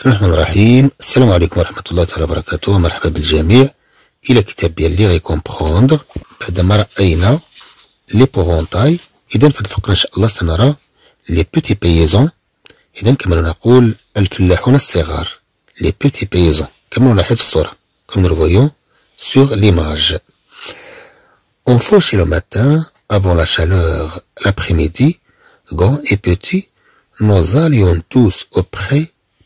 بسم الله الرحمن الرحيم السلام عليكم ورحمة الله تعالى وبركاته مرحبا بالجميع إلى كتاب ديال لي غيكومبخوندغ بعدما رأينا لي بوفونتاي إذا في هاد الفقرة إن شاء الله سنرى لي بوتي بيزون إذا كما نقول الفلاحون الصغار لي بوتي بيزون كما نلاحظ في الصورة كما نرويو سور ليماج On fauche لو ماتان افون لا chaleur, لابخي ميدي غون اي petits, نوزاليون توس tous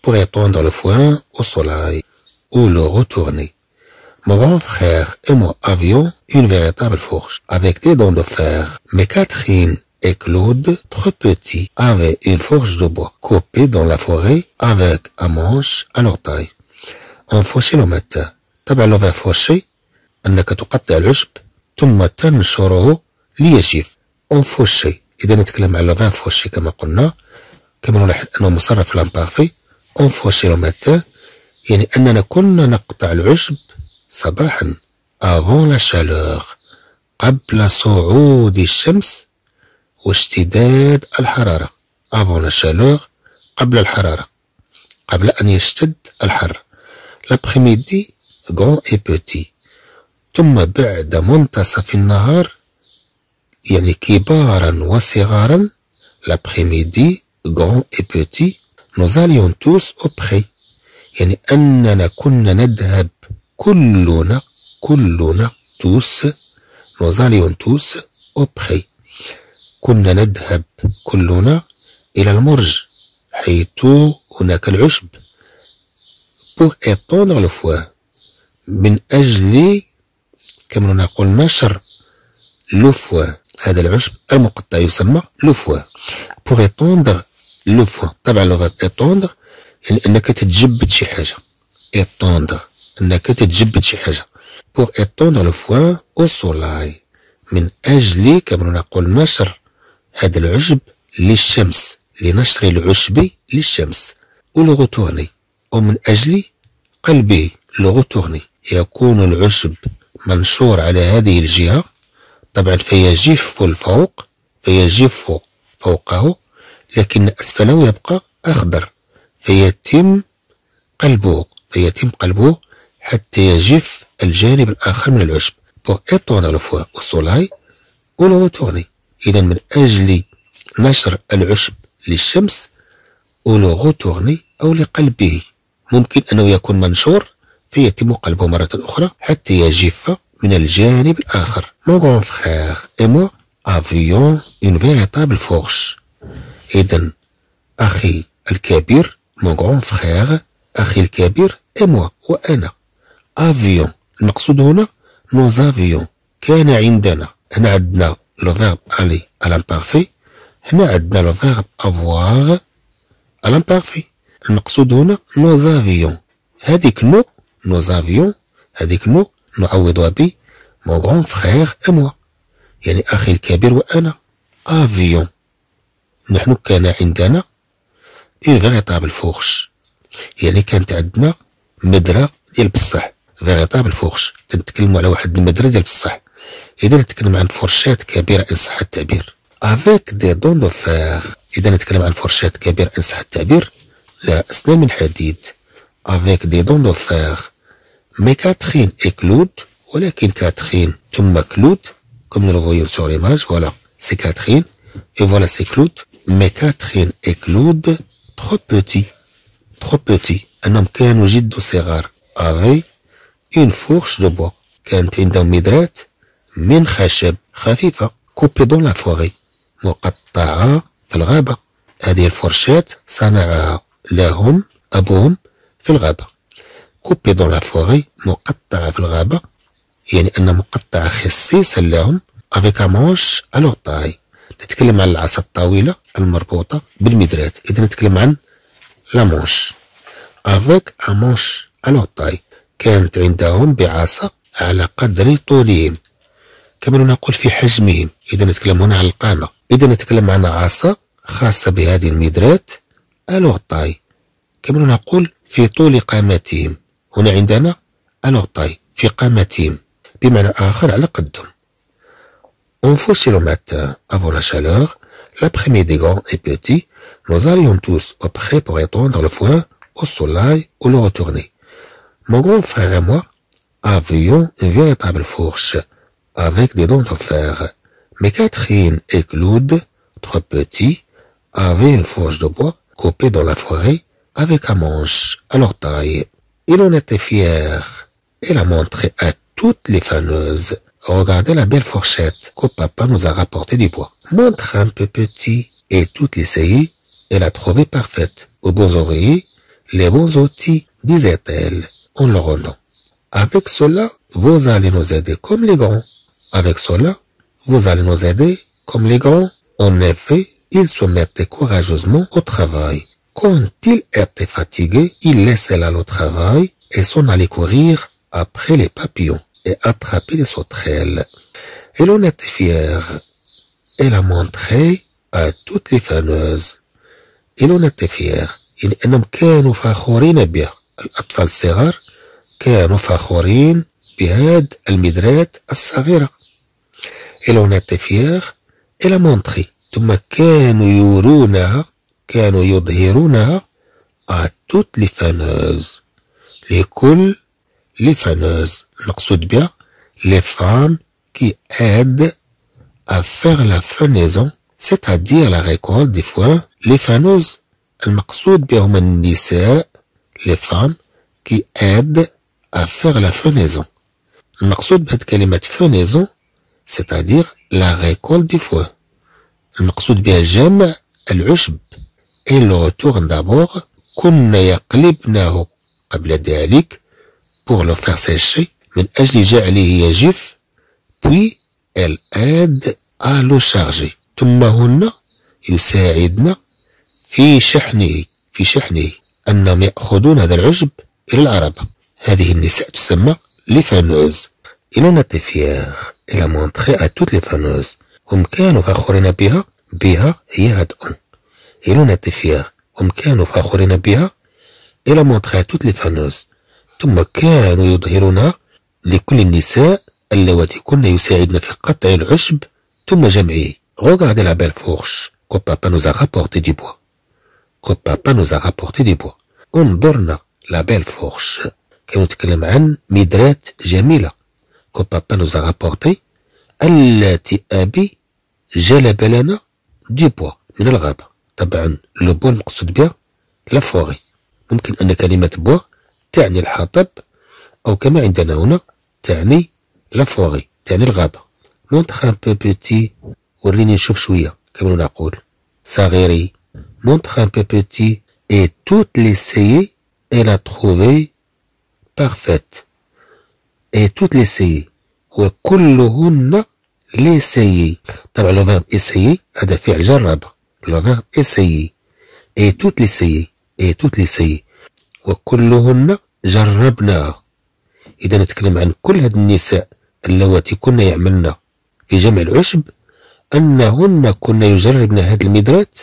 pour étendre le foin au soleil ou le retourner. Mon grand frère et moi avions une véritable fourche avec des dents de fer, mais Catherine et Claude, trop petits, avaient une fourche de bois coupée dans la forêt avec un manche à leur taille. On le matin. le انفوشيلوميت يعني أننا كنا نقطع العشب صباحا افون لا شالور قبل صعود الشمس واشتداد الحرارة افون لا شالور قبل الحرارة قبل أن يشتد الحر لابخيميدي غون اي بوتي ثم بعد منتصف النهار يعني كبارا وصغارا لابخيميدي غون اي بوتي نوزاليون توس أوبخي يعني أننا كنا نذهب كلنا كلنا توس نوزاليون توس أوبخي كنا نذهب كلنا إلى المرج حيث هناك العشب بوغ étendre لو foie من أجل كما نقول نشر لو فوا هذا العشب المقطع يسمى لو فوا بوغ étendre لو فوا طبع لغه اتوندر يعني انك تتجبد شي حاجه اتوندر انك تتجبد شي حاجه بور اتوندر لو فوا او سولاي من اجل كما نقول نشر هذا العشب للشمس لنشر العشب للشمس او ومن اجل قلبه غوتورني يكون العشب منشور على هذه الجهه طبعا فيجف الفوق فيجف فوقه لكن أسفله يبقى أخضر فيتم قلبه فيتم قلبه حتى يجف الجانب الآخر من العشب pour étendre le foie au soleil ou le retourner إذا من أجل نشر العشب للشمس ou le retourner أو لقلبه ممكن أنه يكون منشور فيتم قلبه مرة أخرى حتى يجف من الجانب الآخر Mon grand frère et moi avions une véritable fourche إذا أخي الكبير مون غون فخيغ أخي الكبير إي موا وأنا أفيون المقصود هنا نوز أفيون كان عندنا هنا عندنا لو فيرب ألي الامبارفي هنا عندنا لو فيرب أفواغ الامبارفي المقصود هنا نوز أفيون هاديك نو نوز أفيون هاديك نو نعوضها ب مون غون فخيغ إي موا يعني أخي الكبير وأنا أفيون نحن كان عندنا انفيغيطابل فوغش يعني كانت عندنا مدرة ديال بصح فيغيطابل فوغش تنتكلمو على واحد المدرة ديال بصح اذا نتكلم عن فورشات كبيرة ان صح التعبير افيك دي دون دو فيغ اذا نتكلم عن فورشات كبيرة ان صح التعبير لا اسنان من حديد افيك دي دون دو فيغ مي كاتخين اي كلود ولكن كاتخين ثم كلود كوم نو سور ايماج فوالا سي كاتخين اي فوالا سي كلود مي كاترين اي كلود تخو بوتي تخو بوتي انهم كانوا جد صغار اغي اون فورش دو بوا كانت عندهم مدرات من خشب خفيفة كوبي دون لا مقطعة في الغابة هذه الفرشات صنعها لهم أبوهم في الغابة كوبي دون لا مقطعة في الغابة يعني أن مقطعة خصيصا لهم افيك مونش الوغ طاي نتكلم عن العصا الطويلة المربوطة بالمدرات إذا نتكلم عن لامونش افيك امونش الوطاي كانت عندهم بعصا على قدر طولهم كما نقول في حجمهم إذا نتكلم هنا عن القامة إذا نتكلم عن عصا خاصة بهذه المدرات الوطاي كما نقول في طول قامتهم هنا عندنا الوطاي في قامتهم بمعنى آخر على قدهم On fauchait le matin, avant la chaleur, l'après-midi grand et petit, nous allions tous au pré pour étendre le foin, au soleil ou le retourner. Mon grand frère et moi avions une véritable fourche, avec des dents de fer. Mais Catherine et Claude, trop petits, avaient une fourche de bois coupée dans la forêt, avec un manche à leur taille. Il en était fier et la montrait à toutes les faneuses. Regardez la belle fourchette que papa nous a rapportée du bois. Montre un peu petit. Et toute les elle a trouvé parfaite. Aux beaux oreilles, les bons outils, disait-elle, en le rendant. Avec cela, vous allez nous aider comme les grands. Avec cela, vous allez nous aider comme les grands. En effet, ils se mettaient courageusement au travail. Quand ils étaient fatigués, ils laissaient là le travail et s'en allaient courir après les papillons. et attraper les sauterelles. Et l'on était fier. Elle a montré à toutes les faneuses. Et l'on était fier. لأنهم كانوا فخورين به الأطفال الصغار كانوا فخورين بهاد المدرات الصغيرة fier. Elle a مونتخي ثم كانوا يورونها كانوا يظهرونها à توت لي لكل les faneuses. les femmes qui aident à faire la fenaison, c'est-à-dire la récolte des foins. Les faneuses, les femmes qui aident à faire la fenaison. المقصود la fenaison, c'est-à-dire la récolte des foins. المقصود j'aime جمع العشب. Et le retourne d'abord كنا يقلبناه ذلك pour le faire sécher من أجل جعله يجف puis elle aide à le charger ثم هنا يساعدنا في شحنه في شحنه أنهم يأخذون هذا العشب إلى العربة هذه النساء تسمى لفانوز إلى نتفيه إلى مونتخي أتوت لفانوز هم كانوا فخورين بها بها هي هدؤن إلى نتفيه هم كانوا فخورين بها إلى مونتخي أتوت لفانوز ثم كان يظهرنا لكل النساء اللواتي كن يساعدن في قطع العشب ثم جمعه Regardez la بيل فورش que papa nous a rapporté du bois. Que papa nous a rapporté انظرنا لا بيل فورش كانوا نتكلم عن مدرات جميلة كو بابا نوزا رابورتي التي أبي جلب لنا دي بوا من الغابة طبعا لو بوا المقصود بها لا فوري ممكن أن كلمة بوا تعني الحطب أو كما عندنا هنا تعني لا فوغي تعني الغابة مونتخ أن بو بوتي وريني نشوف شوية كما نقول صغيري مونتخ أن بو بوتي إي توت لي سيي إلا تخوفي بارفيت إي توت لي سيي وكلهن لي سيي طبعا لو فيرب إيسيي هذا فعل جرب لو فيرب إيسيي إي توت لي سيي إي توت لي سيي وكلهن جربناها إذا نتكلم عن كل هاد النساء اللواتي كنا يعملن في جمع العشب أنهن كنا يجربن هاد المدرات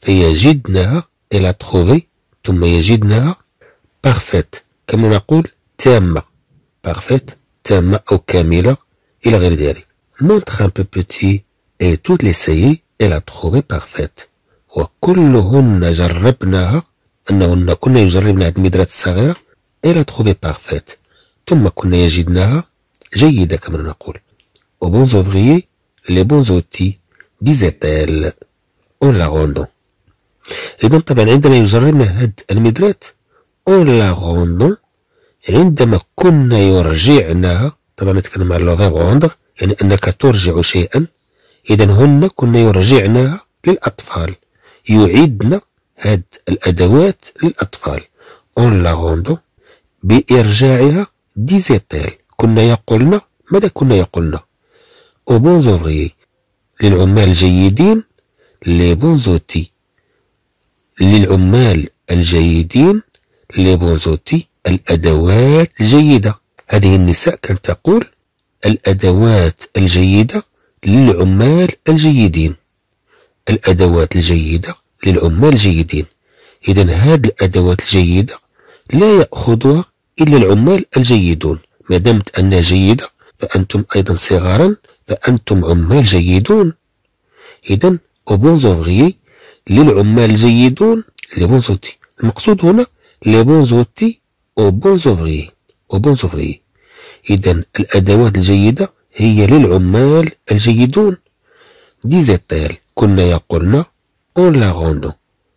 فيجدنها إلى تخوفي ثم يجدنها بارفيت كما نقول تامة بارفيت تامة أو كاملة إلى غير ذلك مونتخ ان peu بوتي اي توت لي saillies الى تخوفي trouver وكلهن جربناها أنهن كنا يجربن هاد المدرات الصغيرة إلا تخوفي بارفيت ثم كنا يجدناها جيدة كما نقول. أو بون ouvriers, لي بون زوتي ديزيتيل اون لا غوندون إذن طبعا عندما يجربنا هاد المدرات اون لا غوندون عندما كنا يرجعناها طبعا نتكلم على لوغي غوندر يعني انك ترجع شيئا إذن هن كنا يرجعناها للاطفال يعيدنا هاد الادوات للاطفال اون لا غوندون بإرجاعها ديزيتيل كنا يقولنا ماذا كنا يقولنا او بون زوفري للعمال الجيدين لي بون زوتي للعمال الجيدين لي بون زوتي الأدوات الجيدة هذه النساء كانت تقول الأدوات الجيدة للعمال الجيدين الأدوات الجيدة للعمال الجيدين إذا هذه الأدوات الجيدة لا يأخذها إلا العمال الجيدون ما دمت أنها جيدة فأنتم أيضا صغارا فأنتم عمال جيدون إذا أبون زوفغيي للعمال الجيدون لي بون زوتي المقصود هنا لي بون زوتي وبون زوفغيي وبون زوفغيي إذا الأدوات الجيدة هي للعمال الجيدون ديزيتيل كنا يقولنا اون لا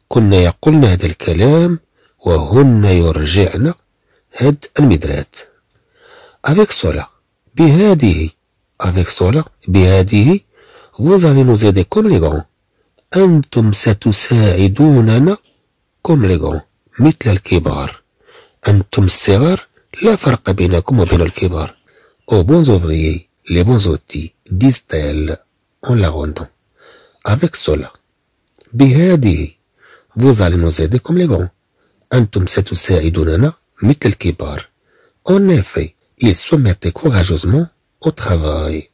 كنا يقولنا هذا الكلام وهن يرجعن هاد المدرات افيك سولا بهذه افيك سولا بهذه غوزالي نوزيدي كوم لي انتم ستساعدوننا كوم لي مثل الكبار انتم الصغار لا فرق بينكم وبين الكبار او بون زوفري لي بون زوتي ديستيل اون لا لاغوندو افيك سولا بهذه فوزالي allez nous aider comme les grands. مثل الكبار En effet, ils se courageusement au travail.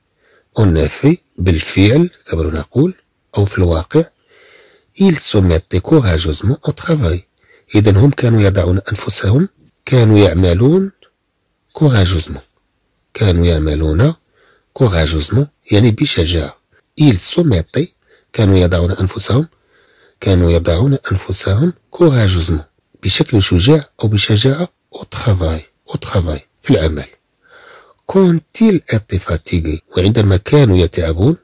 En effet, بالفعل كما نقول أو في الواقع ils se courageusement au travail. إذا هم كانوا يضعون أنفسهم كانوا يعملون courageusement كانوا يعملون courageusement يعني بشجاعة ils se كانوا يضعون أنفسهم كانوا يضعون أنفسهم courageusement بشكل شجاع أو بشجاعة أو ترافاي أو ترافاي في العمل كونتيل إتي فاتيغي وعندما كانوا يتعبون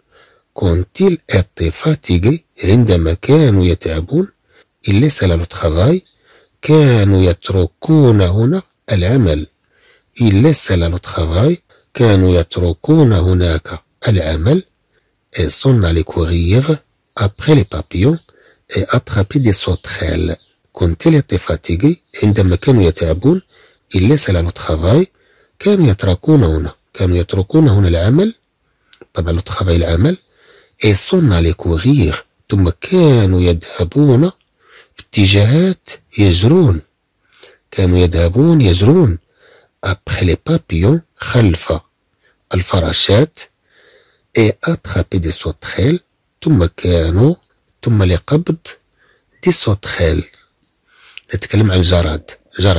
كونتيل إتي فاتيغي عندما كانوا يتعبون إلي سالا لو ترافاي كانوا يتركون هنا العمل إلي laissent لو ترافاي كانوا يتركون هناك العمل إي s'en لي courir أبخي لي بابيون إي attraper دي سوتخيل كنت كونتيليتي فاتيغي عندما كانوا يتعبون إلا سالانو ترافاي كانوا يتركون هنا كانوا يتركون هنا العمل طبعا لو ترافاي العمل إي سون علي كوغيغ ثم كانوا يذهبون في اتجاهات يجرون كانوا يذهبون يجرون أبخي لي بابيون خلف الفراشات إي أترابي دي سوتخيل ثم كانوا ثم لقبض دي سوتخيل Et عن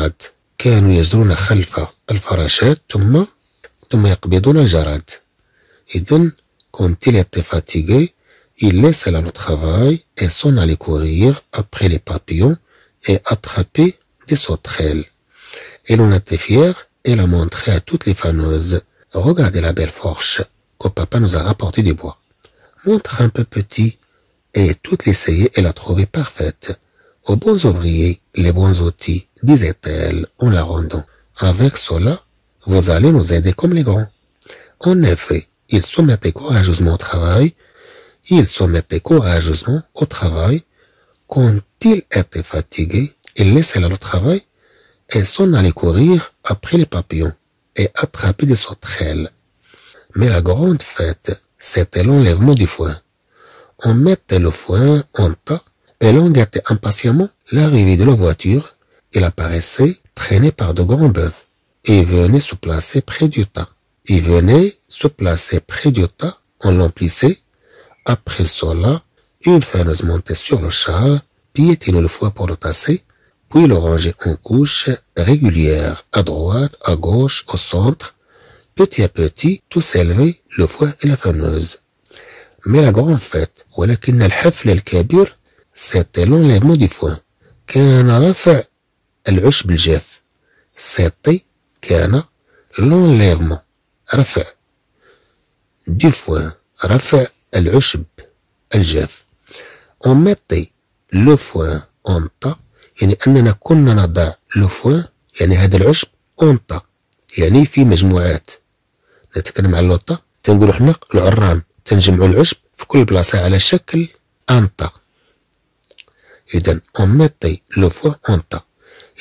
quand il était fatigué il laisse là le travail et s'en allait courir après les papillons et attraper des sauterelles et l'on était fière et la montré à toutes les faneuses regardez la belle forche que papa nous a rapporté du bois montre un peu petit et toutes l'essayer, et la trouvé parfaite aux bons ouvriers les bons outils, disait-elle en la rendant. Avec cela, vous allez nous aider comme les grands. En effet, ils se mettaient courageusement au travail, ils se mettaient courageusement au travail. Quand ils étaient fatigués, ils laissaient leur travail et s'en allaient courir après les papillons et attraper des sauterelles. Mais la grande fête, c'était l'enlèvement du foin. On mettait le foin en tas elle gâtait impatiemment l'arrivée de la voiture. Elle apparaissait traînée par de grands bœufs et venait se placer près du tas. Il venait se placer près du tas, on l'emplissait. Après cela, une faneuse montait sur le char, piétinait le foie pour le tasser, puis le rangeait en couches régulières, à droite, à gauche, au centre. Petit à petit, tout s'élevait, le foie et la faneuse. Mais la grande fête, ولكن le الكبير لي مو دي فوا كان رفع العشب الجاف. C'était كان l'enlèvement رفع دي فوا رفع العشب الجاف. اون ميتي لو فوا اون tas يعني أننا كنا نضع لو فوان يعني هذا العشب أونطا يعني في مجموعات نتكلم على لوطا تنقولو حنا العرام تنجمعو العشب في كل بلاصة على شكل أنطا إذا أمتي لوفوا أنت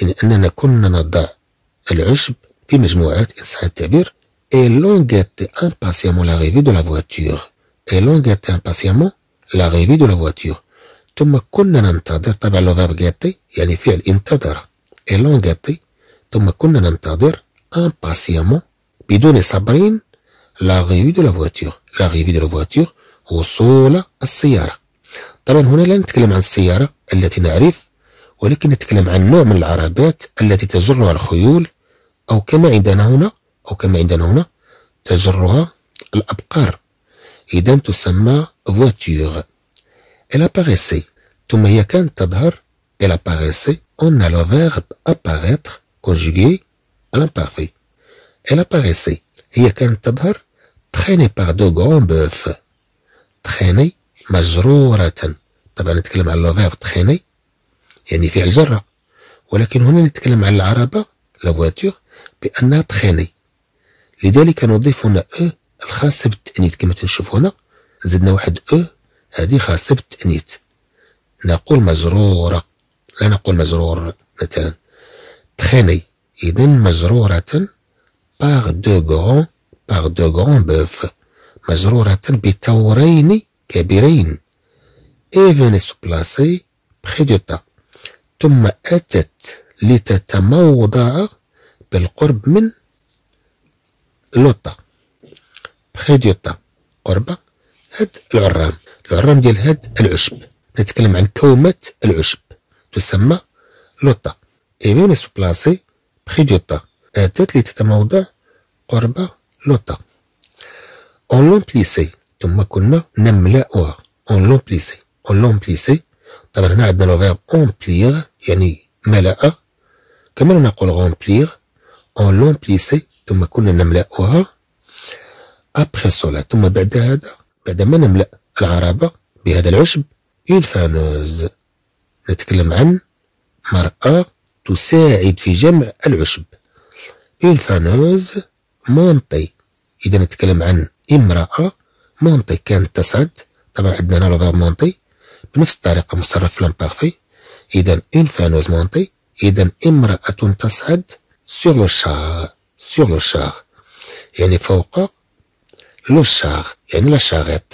يعني أننا كنا نضع العشب في مجموعات إن صح التعبير élongate impatiemment l'arrivée de la voiture élongate impatiemment l'arrivée de la voiture ثم كنا ننتظر طبعا لو فاب جاتي يعني فعل انتظر élongate ثم كنا ننتظر impatiemment بدون صبر l'arrivée de la voiture l'arrivée de la voiture وصول السيارة طبعا هنا لا نتكلم عن السيارة التي نعرف ولكن نتكلم عن نوع من العربات التي تجرها الخيول أو كما عندنا هنا أو كما عندنا هنا تجرها الأبقار إذا تسمى voiture elle apparaissait ثم هي كانت تظهر elle apparaissait on a le verbe apparaître conjugué à l'imparfait elle apparaissait هي كانت تظهر traînée par de grands bœufs traînée مجرورة طبعا نتكلم على لافير تخيني يعني فعل الجرة ولكن هنا نتكلم على العربة لافواتور بأنها تخيني لذلك نضيف هنا أ الخاصة بالتأنيث كما تنشوف هنا زدنا واحد أ هذه خاصة بالتأنيث نقول مجرورة لا نقول مجرور مثلا تخيني إذا مجرورة باغ دو غون باغ دو غون بوف مجرورة بثورين كبيرين et venait se placer près de ثم أتت لتتموضع بالقرب من لوطا بخي دو قربة هاد العرام العرام ديال هاد العشب نتكلم عن كومة العشب تسمى لوطا إيفين سو بلاسي بخي دو أتت لتتموضع قرب لوطا أون لومبليسي ثم كنا نملأها أون لومبليسي كلهم لومبليسي طبعا هنا عندنا لو فيرب اومبليغ يعني ملأ كما نقول غومبليغ اون لومبليسي ثم كنا نملأها ابخي سولا ثم بعد هذا بعد ما نملأ العربة بهذا العشب الفانوز نتكلم عن مرأة تساعد في جمع العشب الفانوز مونتي إذا نتكلم عن امرأة مونتي كانت تصعد طبعا عندنا هنا لو مونتي بنفس الطريقة مصرف بارفي إذا إون فانوز مونتي إذا امرأة تصعد سور لو شار سور لو شار يعني فوق لو شار يعني لا شاريت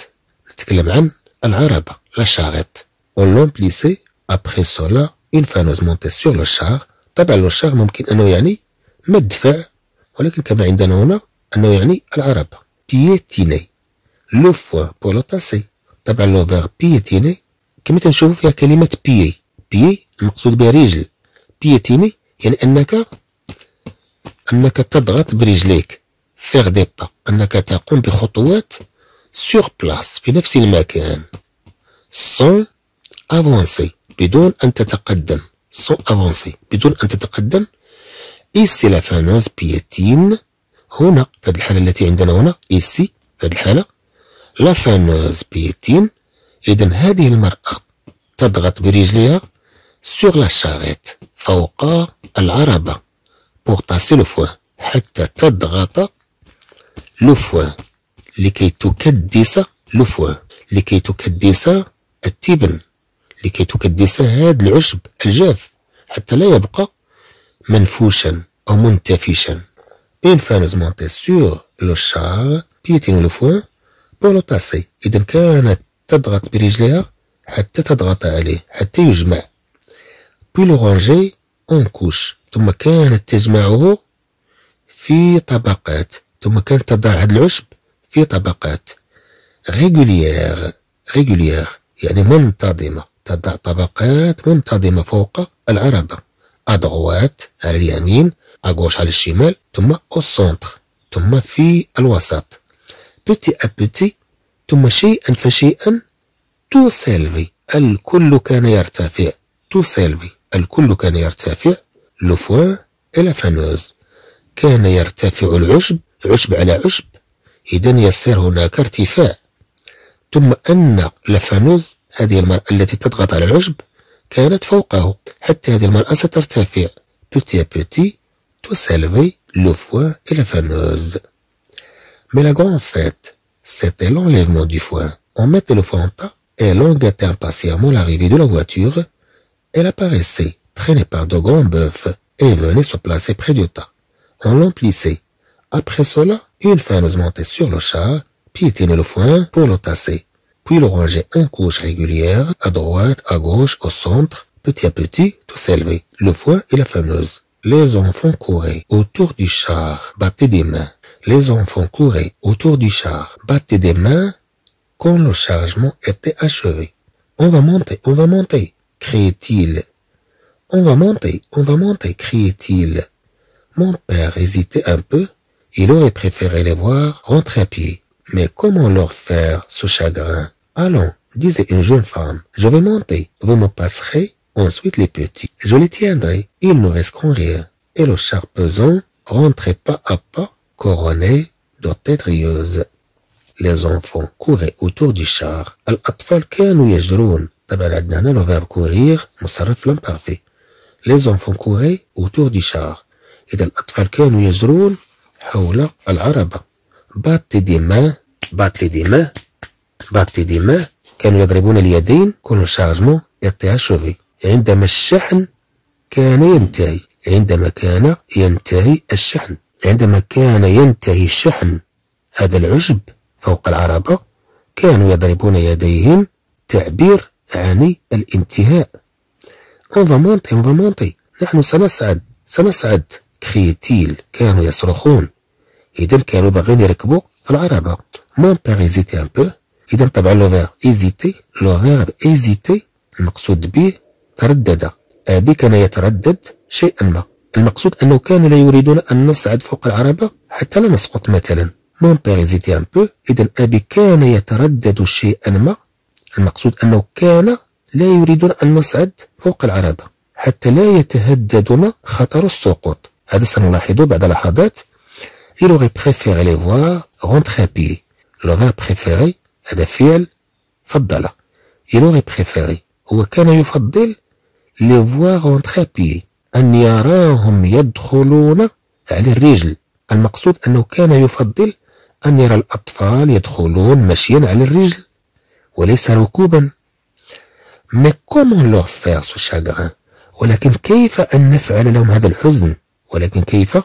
نتكلم عن العربة لا شاريت اون لومبليسي أبخي سولا اون فانوز مونتي سور لو شار طبعا لو شار ممكن أنه يعني مدفع ولكن كما عندنا هنا أنه يعني العربة بيتيني لو فوا بور لو طبعا لو فيغ بيتيني كما تنشوفوا فيها كلمه بيي بيي المقصود بها رجل بيتيني يعني انك انك تضغط برجليك فيغ دي با انك تقوم بخطوات سيغ بلاس في نفس المكان سون افونسي بدون ان تتقدم سون افونسي بدون ان تتقدم ايسي لا فانوز بيتين هنا في هذه الحاله التي عندنا هنا ايسي في هذه الحاله لا فانوز بيتين إذا هذه المرأة تضغط برجليها سوغ لا شاغيط فوق العربة بوغ تاسي لو فوان حتى تضغط لو فوان لكي تكدس لو فوان لكي تكدس التبن لكي تكدس هذا العشب الجاف حتى لا يبقى منفوشا أو منتفشا إن فانز مونتي سور لو شار بيتين لو foin بور لو تاسي إذا كانت تضغط برجليها حتى تضغط عليه حتى يجمع بي لورانجي اون كوش ثم كانت تجمعه في طبقات ثم كانت تضع هذا العشب في طبقات ريغوليير ريغوليير يعني منتظمة تضع طبقات منتظمة فوق العربة أدغوات على اليمين أغوش على الشمال ثم أو سونتر ثم في الوسط بتي بيتي ثم شيئا فشيئا تو سيلفي الكل كان يرتفع تو سيلفي الكل كان يرتفع لو إلى فانوز كان يرتفع العشب عشب على عشب إذا يصير هناك ارتفاع ثم أن لافانوز هذه المرأة التي تضغط على العشب كانت فوقه حتى هذه المرأة سترتفع بوتي بوتي تو سيلفي لو فوا فانوز مي لا غون فيت C'était l'enlèvement du foin. On mettait le foin en tas, l'on guettait impatiemment l'arrivée de la voiture. Elle apparaissait, traînée par de grands bœufs, et venait se placer près du tas. On l'emplissait. Après cela, une fameuse montait sur le char, piétinait le foin pour le tasser, puis le rangeait en couches régulières, à droite, à gauche, au centre, petit à petit, tout s'élevait, le foin et la fameuse. Les enfants couraient autour du char, battaient des mains, les enfants couraient autour du char, battaient des mains quand le chargement était achevé. On va monter, on va monter, criait-il. On va monter, on va monter, criait-il. Mon père hésitait un peu. Il aurait préféré les voir rentrer à pied. Mais comment leur faire ce chagrin Allons, disait une jeune femme, je vais monter, vous me passerez, ensuite les petits, je les tiendrai, ils ne risqueront rien. Et le char pesant rentrait pas à pas couronnée d'obtétrieuses les enfants couraient autour du char الأطفال كانوا يجرون طبعا عندنا هنا لو فيرب كورير مصرف لامبارفي les enfants couraient autour du char إذا الأطفال كانوا يجرون حول العربة باتي ديما باتي ديما باتي ديما كانوا يضربون اليدين كل شارجمون يعطيها شوفي عندما الشحن كان ينتهي عندما كان ينتهي الشحن عندما كان ينتهي شحن هذا العشب فوق العربة كانوا يضربون يديهم تعبير عن الانتهاء on va نحن سنصعد سنصعد كريتيل كانوا يصرخون إذا كانوا باغيين يركبوا في العربة مون بيغ ايزيتي ان بو إذا طبعا لو فيرب ايزيتي لو فيرب ايزيتي المقصود به تردد أبي كان يتردد شيئا ما المقصود أنه كان لا يريدون أن نصعد فوق العربة حتى لا نسقط مثلا مون بير ايزيتي ان بو إذا أبي كان يتردد شيئا ما المقصود أنه كان لا يريدون أن نصعد فوق العربة حتى لا يتهددنا خطر السقوط هذا سنلاحظه بعد لحظات il aurait préféré les voir rentrer à pied l'aurait préféré هذا فعل فضل il aurait préféré هو كان يفضل les voir rentrer à pied أن يراهم يدخلون على يعني الرجل المقصود أنه كان يفضل أن يرى الأطفال يدخلون مشيا على الرجل وليس ركوبا Mais comment leur faire ولكن كيف أن نفعل لهم هذا الحزن ولكن كيف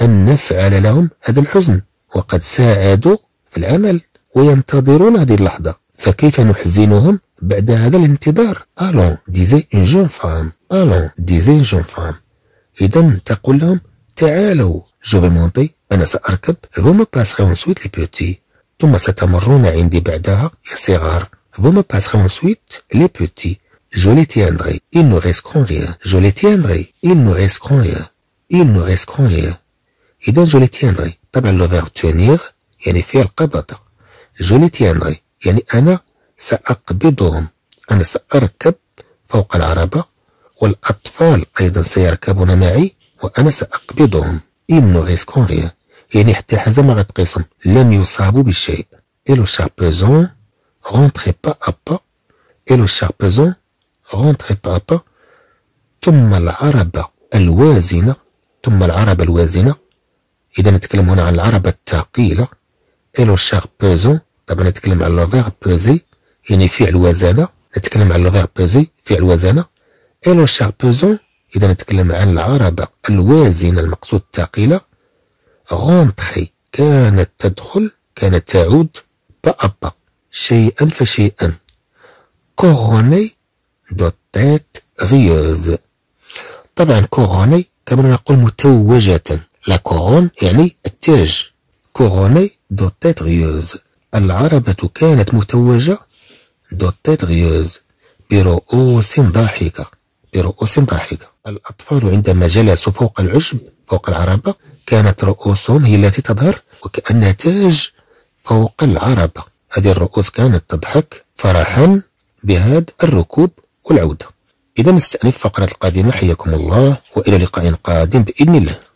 أن نفعل لهم هذا الحزن وقد ساعدوا في العمل وينتظرون هذه اللحظة فكيف نحزنهم بعد هذا الانتظار الون ديزي ان جون فام الون ديزي ان جون فام اذا تقول لهم تعالوا جو مونتي انا ساركب هما باسخي سويت لي بوتي ثم ستمرون عندي بعدها يا صغار هما باسخي سويت لي بوتي Je les tiendrai. Ils ne risqueront rien. Je إل نو Ils ne risqueront rien. Ils ne risqueront rien. إذا جو لي tiendrai. طبعا لو verbe تونيغ يعني فيها القبض جو لي tiendrai. يعني أنا سأقبضهم أنا سأركب فوق العربة والأطفال أيضا سيركبون معي وأنا سأقبضهم ils ne risquent يعني حتى حاجة ما غتقيسهم لن يصابوا بشيء إلو le رونتخي با أبا إلو pas رونتخي با أبا ثم العربة الوازنة ثم العربة الوازنة إذا نتكلم هنا عن العربة الثقيلة إلو le طبعا نتكلم على فيرب بوزي يعني فعل وزنه نتكلم على فيرب بوزي فعل وزنه اي لو شار بوزون اذا نتكلم عن العربه الوازنه المقصود الثقيله غونتخي كانت تدخل كانت تعود بأبا شيئا فشيئا كوروني دو تيت غيوز طبعا كوروني كما نقول متوجة لا كورون يعني التاج كوروني دو تيت غيوز العربة كانت متوجة دوتيت غيوز برؤوس ضاحكة برؤوس ضاحكة الأطفال عندما جلسوا فوق العشب فوق العربة كانت رؤوسهم هي التي تظهر وكأنها تاج فوق العربة هذه الرؤوس كانت تضحك فرحا بهذا الركوب والعودة إذا نستأنف فقرة القادمة حياكم الله وإلى لقاء قادم بإذن الله